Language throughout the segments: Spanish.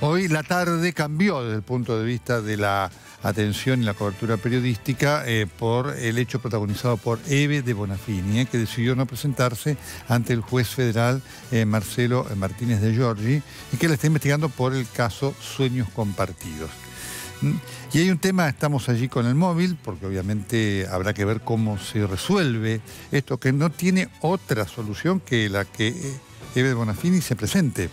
Hoy la tarde cambió desde el punto de vista de la atención y la cobertura periodística eh, por el hecho protagonizado por Eve de Bonafini, eh, que decidió no presentarse ante el juez federal eh, Marcelo Martínez de Giorgi y que la está investigando por el caso Sueños Compartidos. Mm, y hay un tema, estamos allí con el móvil, porque obviamente habrá que ver cómo se resuelve esto, que no tiene otra solución que la que Eve de Bonafini se presente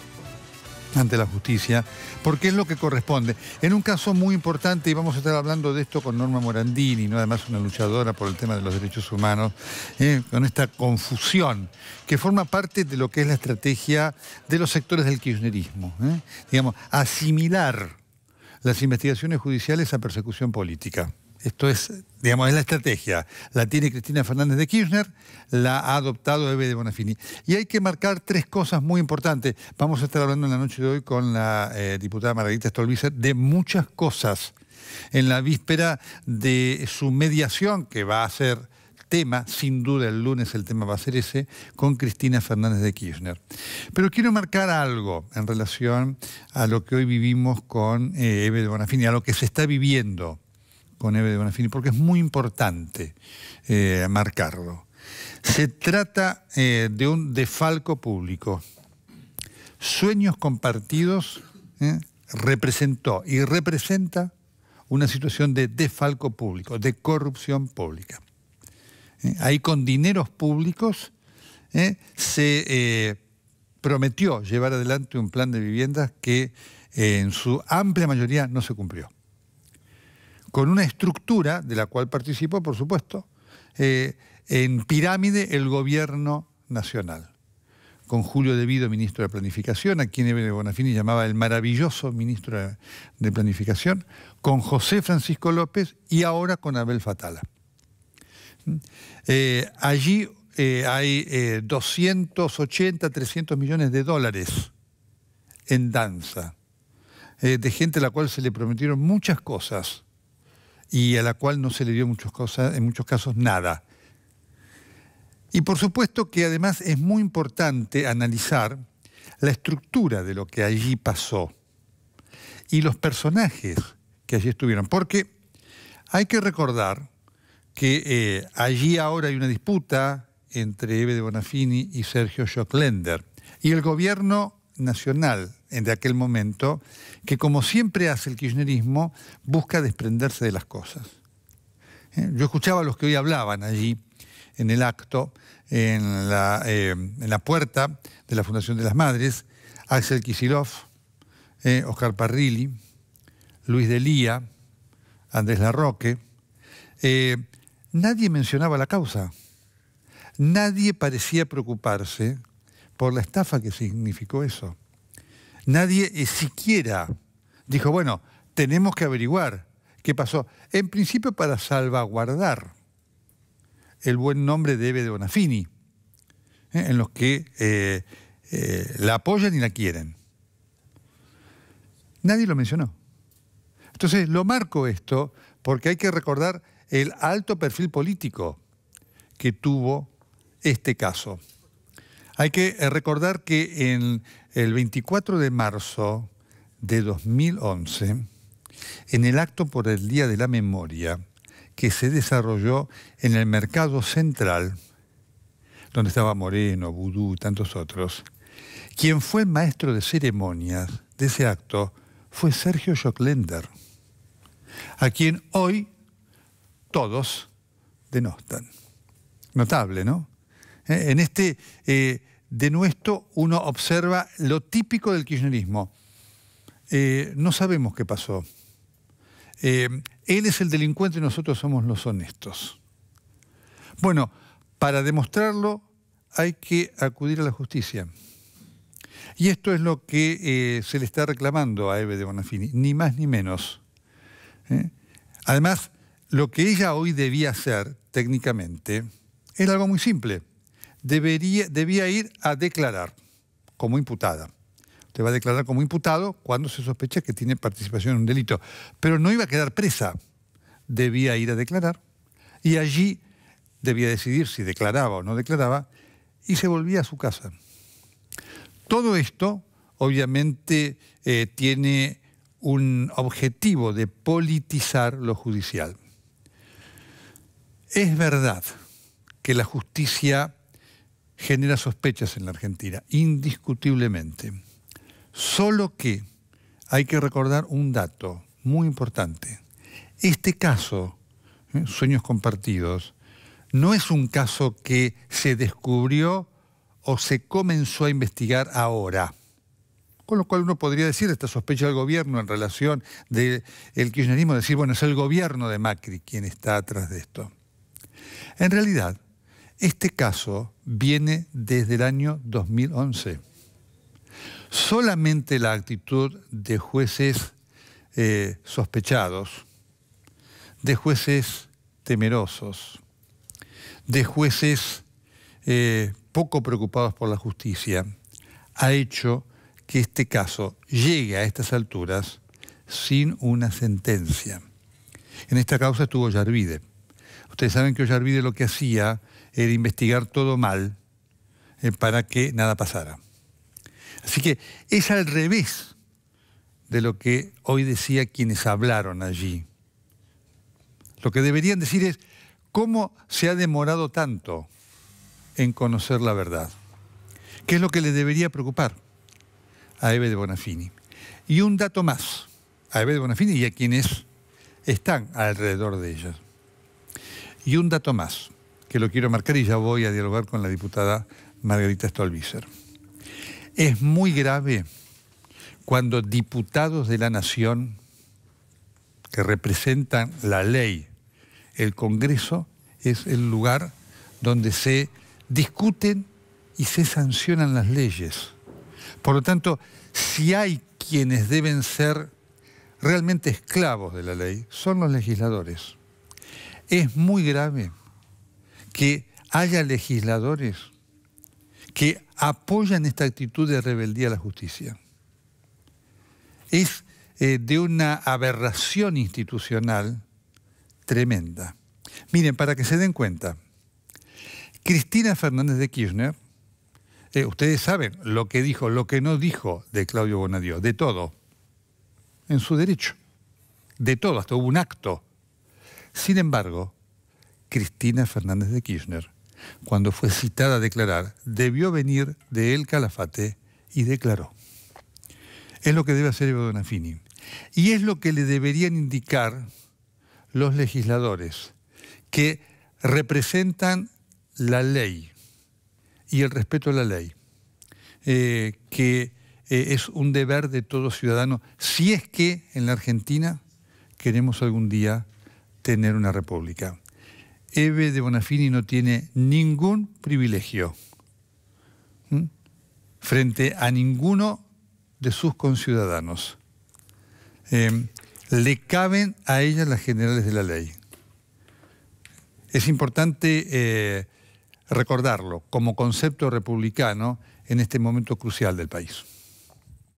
ante la justicia, porque es lo que corresponde. En un caso muy importante, y vamos a estar hablando de esto con Norma Morandini, ¿no? además una luchadora por el tema de los derechos humanos, ¿eh? con esta confusión que forma parte de lo que es la estrategia de los sectores del kirchnerismo. ¿eh? Digamos, asimilar las investigaciones judiciales a persecución política. Esto es, digamos, es la estrategia. La tiene Cristina Fernández de Kirchner, la ha adoptado Eve de Bonafini. Y hay que marcar tres cosas muy importantes. Vamos a estar hablando en la noche de hoy con la eh, diputada Margarita Stolbizer de muchas cosas. En la víspera de su mediación, que va a ser tema, sin duda el lunes el tema va a ser ese, con Cristina Fernández de Kirchner. Pero quiero marcar algo en relación a lo que hoy vivimos con eh, Eve de Bonafini, a lo que se está viviendo con Eve de Bonafini, porque es muy importante eh, marcarlo. Se trata eh, de un defalco público. Sueños compartidos eh, representó y representa una situación de desfalco público, de corrupción pública. Ahí con dineros públicos se prometió llevar adelante un plan de viviendas que en su amplia mayoría no se cumplió con una estructura de la cual participó, por supuesto, eh, en pirámide el gobierno nacional, con Julio Devido, ministro de Planificación, a quien Ebene Bonafini llamaba el maravilloso ministro de Planificación, con José Francisco López y ahora con Abel Fatala. Mm. Eh, allí eh, hay 280, 300 millones de dólares en danza, de gente a la cual se le prometieron muchas cosas y a la cual no se le dio en muchos casos nada. Y por supuesto que además es muy importante analizar la estructura de lo que allí pasó y los personajes que allí estuvieron, porque hay que recordar que eh, allí ahora hay una disputa entre Ebe de Bonafini y Sergio Schocklender. y el gobierno nacional en aquel momento, que como siempre hace el kirchnerismo, busca desprenderse de las cosas. ¿Eh? Yo escuchaba a los que hoy hablaban allí, en el acto, en la, eh, puerta de la Fundación de las Madres, Axel Kisilov, Oscar ¿eh? Parrilli, Luis Lía, Andrés Larroque. nadie mencionaba la causa. Nadie parecía preocuparse por la estafa que significó eso. Nadie eh, siquiera dijo, bueno, tenemos que averiguar qué pasó. En principio para salvaguardar el buen nombre de de Bonafini, ¿eh? en los que eh, la apoyan y la quieren. Nadie lo mencionó. Entonces lo marco esto porque hay que recordar el alto perfil político que tuvo este caso. Hay que eh, recordar que en el 24 de marzo de 2011, en el acto por el Día de la Memoria, que se desarrolló en el Mercado Central, donde estaba Moreno, y tantos otros, quien fue maestro de ceremonias de ese acto fue Sergio Joclender, a quien hoy todos denostan. Notable, ¿no? ¿eh? En este eh, uno observa lo típico del kirchnerismo. Eh, no sabemos qué pasó. Eh, él es el delincuente y nosotros somos los honestos. Bueno, para demostrarlo hay que acudir a la justicia. Y esto es lo que se le está reclamando a Eve de Bonafini, ni más ni menos. Además, lo que ella hoy debía hacer técnicamente es algo muy simple debería, debía ir a declarar como imputada. Te va a declarar como imputado cuando se sospecha que tiene participación en un delito. Pero no iba a quedar presa. Debía ir a declarar. Y allí debía decidir si declaraba o no declaraba. Y se volvía a su casa. Todo esto, obviamente, eh, tiene un objetivo de politizar lo judicial. Es verdad que la justicia genera sospechas en la Argentina, indiscutiblemente. Solo que hay que recordar un dato muy importante. Este caso, ¿eh? sueños compartidos, no es un caso que se descubrió o se comenzó a investigar ahora. Con lo cual uno podría decir esta sospecha del gobierno en relación del el kirchnerismo, decir, bueno, es el gobierno de Macri quien está atrás de esto. En realidad, este caso viene desde el año 2011. Solamente la actitud de jueces eh, sospechados, de jueces temerosos, de jueces eh, poco preocupados por la justicia, ha hecho que este caso llegue a estas alturas sin una sentencia. En esta causa estuvo Yarvide. Ustedes saben que Ollarvide lo que hacía era investigar todo mal eh, para que nada pasara. Así que es al revés de lo que hoy decía quienes hablaron allí. Lo que deberían decir es cómo se ha demorado tanto en conocer la verdad. ¿Qué es lo que le debería preocupar a Eve de Bonafini? Y un dato más a Eve de Bonafini y a quienes están alrededor de ella. Y un dato más, que lo quiero marcar y ya voy a dialogar con la diputada Margarita Stolbizer. Es muy grave cuando diputados de la Nación que representan la ley, el Congreso es el lugar donde se discuten y se sancionan las leyes. Por lo tanto, si hay quienes deben ser realmente esclavos de la ley, son los legisladores. Es muy grave que haya legisladores que apoyan esta actitud de rebeldía a la justicia. Es eh, de una aberración institucional tremenda. Miren, para que se den cuenta, Cristina Fernández de Kirchner, eh, ustedes saben lo que dijo, lo que no dijo de Claudio Bonadío, de todo, en su derecho, de todo, hasta hubo un acto sin embargo, Cristina Fernández de Kirchner, cuando fue citada a declarar, debió venir de El Calafate y declaró. Es lo que debe hacer Evo Donafini. Y es lo que le deberían indicar los legisladores que representan la ley y el respeto a la ley, eh, que eh, es un deber de todo ciudadano, si es que en la Argentina queremos algún día tener una república. Eve de Bonafini no tiene ningún privilegio frente a ninguno de sus conciudadanos. Em, le caben a ella las generales de la ley. Es importante eh, recordarlo como concepto republicano en este momento crucial del país.